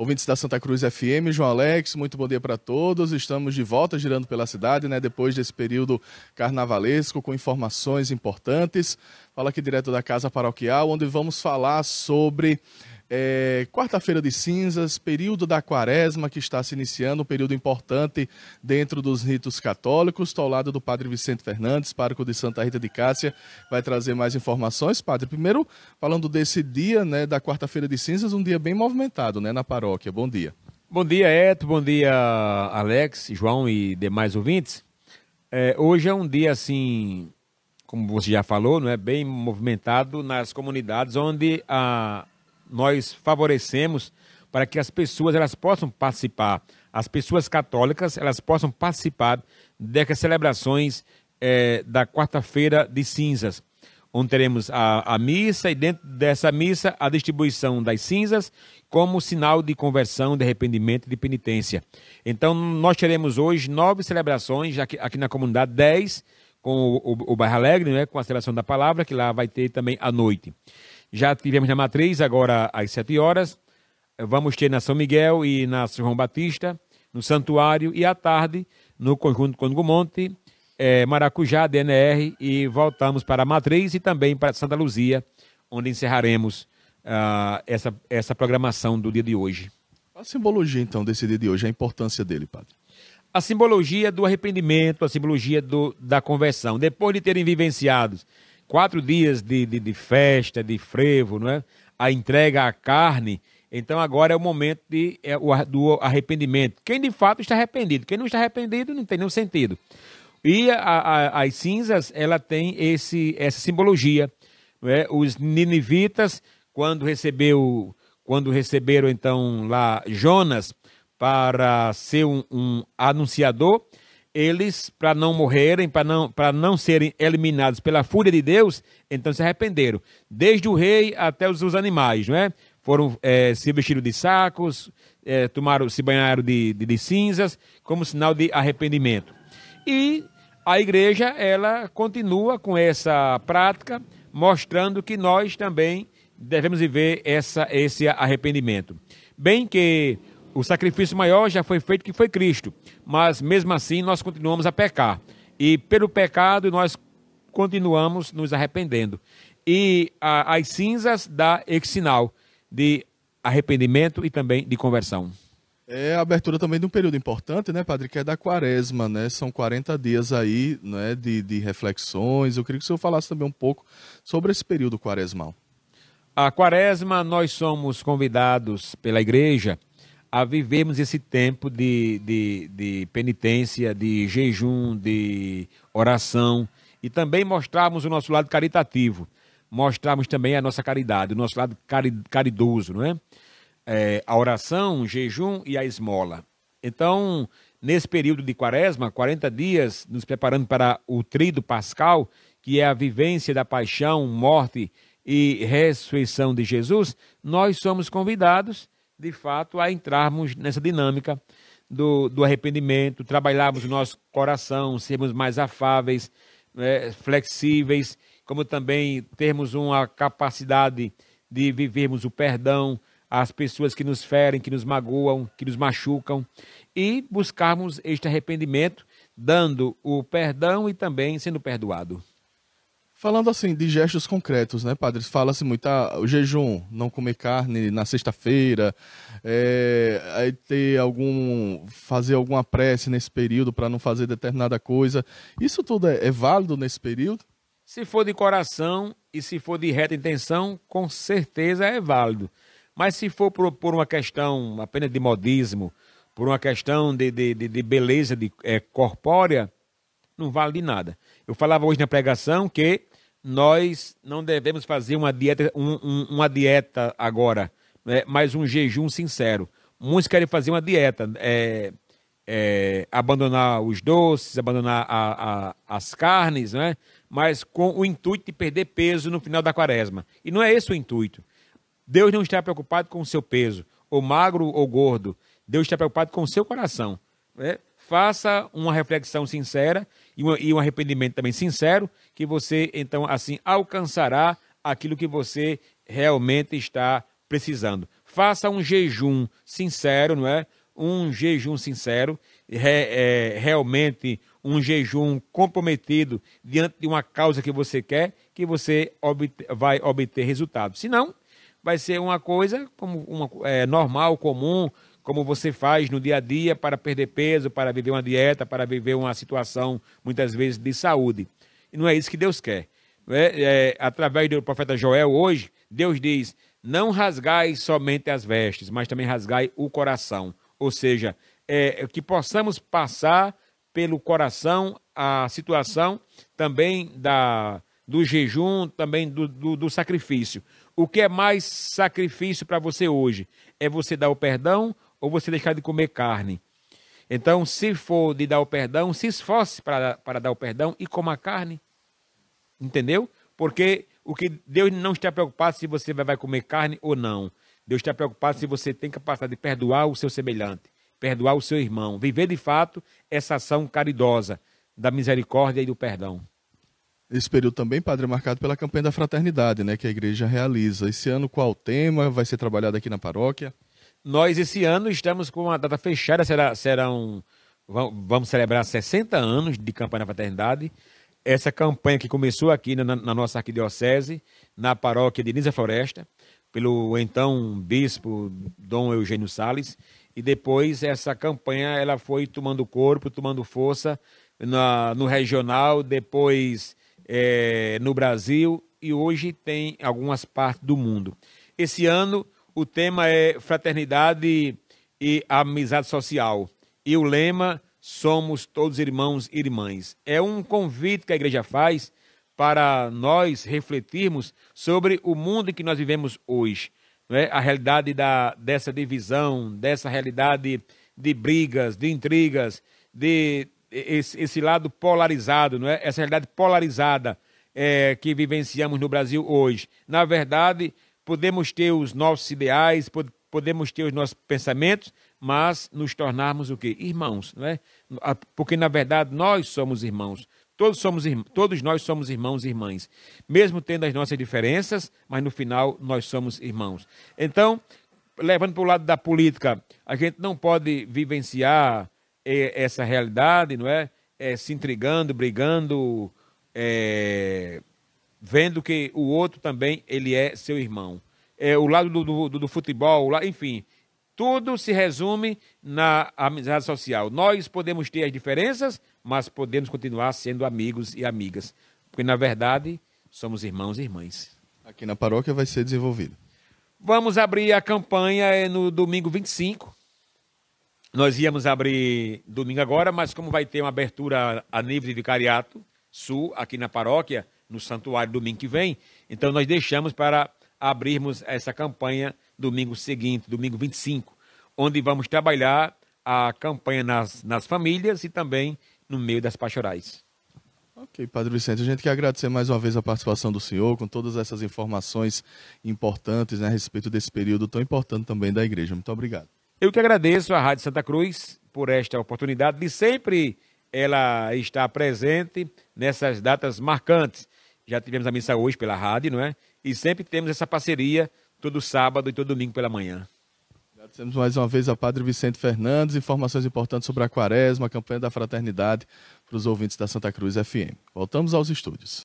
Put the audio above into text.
Ouvintes da Santa Cruz FM, João Alex, muito bom dia para todos. Estamos de volta girando pela cidade, né? Depois desse período carnavalesco, com informações importantes. Fala aqui direto da Casa Paroquial, onde vamos falar sobre é, Quarta-feira de cinzas, período da quaresma que está se iniciando, um período importante dentro dos ritos católicos. Estou ao lado do padre Vicente Fernandes, pároco de Santa Rita de Cássia, vai trazer mais informações. Padre, primeiro falando desse dia né, da quarta-feira de cinzas, um dia bem movimentado né, na paróquia. Bom dia. Bom dia, Eto, bom dia, Alex, João e demais ouvintes. É, hoje é um dia assim como você já falou, não é bem movimentado nas comunidades onde a, nós favorecemos para que as pessoas elas possam participar, as pessoas católicas elas possam participar dessas celebrações é, da quarta-feira de cinzas, onde teremos a, a missa e dentro dessa missa a distribuição das cinzas como sinal de conversão, de arrependimento e de penitência. Então nós teremos hoje nove celebrações aqui, aqui na comunidade, dez com o, o, o Bairro Alegre, né, com a celebração da palavra, que lá vai ter também à noite. Já tivemos na Matriz, agora às 7 horas. Vamos ter na São Miguel e na São João Batista, no Santuário e à tarde no Conjunto Cônigo Monte, é, Maracujá, DNR e voltamos para a Matriz e também para Santa Luzia, onde encerraremos uh, essa, essa programação do dia de hoje. A simbologia, então, desse dia de hoje, a importância dele, padre? A simbologia do arrependimento, a simbologia do, da conversão. Depois de terem vivenciado quatro dias de, de, de festa, de frevo, não é? a entrega à carne. Então agora é o momento de, é, o, do arrependimento. Quem de fato está arrependido, quem não está arrependido não tem nenhum sentido. E a, a, as cinzas, ela tem esse, essa simbologia. É? Os ninivitas, quando, recebeu, quando receberam então lá Jonas para ser um, um anunciador, eles, para não morrerem, para não, não serem eliminados pela fúria de Deus, então se arrependeram. Desde o rei até os, os animais, não é? Foram, é, se vestiram de sacos, é, tomaram, se banharam de, de, de cinzas, como sinal de arrependimento. E a igreja, ela continua com essa prática, mostrando que nós também devemos viver essa, esse arrependimento. Bem que o sacrifício maior já foi feito que foi Cristo, mas mesmo assim nós continuamos a pecar. E pelo pecado nós continuamos nos arrependendo. E a, as cinzas dá esse sinal de arrependimento e também de conversão. É a abertura também de um período importante, né, Padre, que é da quaresma, né? São 40 dias aí né, de, de reflexões. Eu queria que o senhor falasse também um pouco sobre esse período quaresmal. A quaresma, nós somos convidados pela igreja a vivermos esse tempo de, de, de penitência, de jejum, de oração e também mostrarmos o nosso lado caritativo, mostrarmos também a nossa caridade, o nosso lado cari caridoso, não é? é? A oração, o jejum e a esmola. Então, nesse período de quaresma, 40 dias, nos preparando para o trido pascal, que é a vivência da paixão, morte e ressurreição de Jesus, nós somos convidados de fato, a entrarmos nessa dinâmica do, do arrependimento, trabalharmos o nosso coração, sermos mais afáveis, né, flexíveis, como também termos uma capacidade de vivermos o perdão às pessoas que nos ferem, que nos magoam, que nos machucam, e buscarmos este arrependimento, dando o perdão e também sendo perdoado. Falando assim de gestos concretos, né, padres? Fala-se muito ah, o jejum, não comer carne na sexta-feira, é, aí ter algum, fazer alguma prece nesse período para não fazer determinada coisa. Isso tudo é, é, válido nesse período? Se for de coração e se for de reta intenção, com certeza é válido. Mas se for por, por uma questão apenas de modismo, por uma questão de, de, de, de beleza de, é, corpórea, não vale de nada. Eu falava hoje na pregação que nós não devemos fazer uma dieta, um, um, uma dieta agora, né? mas um jejum sincero. Muitos querem fazer uma dieta, é, é, abandonar os doces, abandonar a, a, as carnes, né? mas com o intuito de perder peso no final da quaresma. E não é esse o intuito. Deus não está preocupado com o seu peso, ou magro ou gordo. Deus está preocupado com o seu coração. Né? Faça uma reflexão sincera e, e um arrependimento também sincero, que você então assim alcançará aquilo que você realmente está precisando. Faça um jejum sincero, não é? Um jejum sincero, é, realmente um jejum comprometido diante de uma causa que você quer, que você vai obter resultado. Se não, vai ser uma coisa como uma, é, normal, comum, como você faz no dia a dia para perder peso, para viver uma dieta, para viver uma situação, muitas vezes, de saúde. E não é isso que Deus quer. É, é, através do profeta Joel, hoje, Deus diz: Não rasgai somente as vestes, mas também rasgai o coração. Ou seja, é, é, que possamos passar pelo coração a situação também da, do jejum, também do, do, do sacrifício. O que é mais sacrifício para você hoje? É você dar o perdão ou você deixar de comer carne. Então, se for de dar o perdão, se esforce para, para dar o perdão e coma carne. Entendeu? Porque o que Deus não está preocupado se você vai comer carne ou não. Deus está preocupado se você tem capacidade de perdoar o seu semelhante, perdoar o seu irmão, viver de fato essa ação caridosa da misericórdia e do perdão. Esse período também, padre, é marcado pela campanha da fraternidade, né, que a igreja realiza. Esse ano qual o tema vai ser trabalhado aqui na paróquia? Nós, esse ano, estamos com uma data fechada, será, serão, vamos celebrar 60 anos de campanha da fraternidade. Essa campanha que começou aqui na, na nossa arquidiocese, na paróquia de Nisa Floresta, pelo então bispo Dom Eugênio Sales e depois essa campanha ela foi tomando corpo, tomando força na, no regional, depois é, no Brasil e hoje tem algumas partes do mundo. Esse ano o tema é Fraternidade e Amizade Social. E o lema Somos Todos Irmãos e Irmãs. É um convite que a igreja faz para nós refletirmos sobre o mundo em que nós vivemos hoje. Né? A realidade da, dessa divisão, dessa realidade de brigas, de intrigas, de esse, esse lado polarizado, não é? essa realidade polarizada é, que vivenciamos no Brasil hoje. Na verdade, podemos ter os nossos ideais, podemos ter os nossos pensamentos, mas nos tornarmos o quê? Irmãos, não é? Porque na verdade nós somos irmãos. Todos, somos, todos nós somos irmãos e irmãs, mesmo tendo as nossas diferenças, mas no final nós somos irmãos. Então, levando para o lado da política, a gente não pode vivenciar é, essa realidade, não é? é se intrigando, brigando, é, vendo que o outro também ele é seu irmão. É, o lado do, do, do futebol, lá enfim, tudo se resume na amizade social. Nós podemos ter as diferenças, mas podemos continuar sendo amigos e amigas, porque na verdade somos irmãos e irmãs. Aqui na paróquia vai ser desenvolvido. Vamos abrir a campanha é, no domingo 25. Nós íamos abrir domingo agora, mas como vai ter uma abertura a nível de vicariato, Sul, aqui na paróquia, no santuário, domingo que vem. Então, nós deixamos para abrirmos essa campanha domingo seguinte, domingo 25, onde vamos trabalhar a campanha nas, nas famílias e também no meio das pastorais. Ok, Padre Vicente, a gente quer agradecer mais uma vez a participação do senhor com todas essas informações importantes né, a respeito desse período tão importante também da igreja. Muito obrigado. Eu que agradeço à Rádio Santa Cruz por esta oportunidade de sempre ela está presente nessas datas marcantes. Já tivemos a missa hoje pela rádio, não é? E sempre temos essa parceria todo sábado e todo domingo pela manhã. Agradecemos mais uma vez ao Padre Vicente Fernandes. Informações importantes sobre a Quaresma, a campanha da fraternidade para os ouvintes da Santa Cruz FM. Voltamos aos estúdios.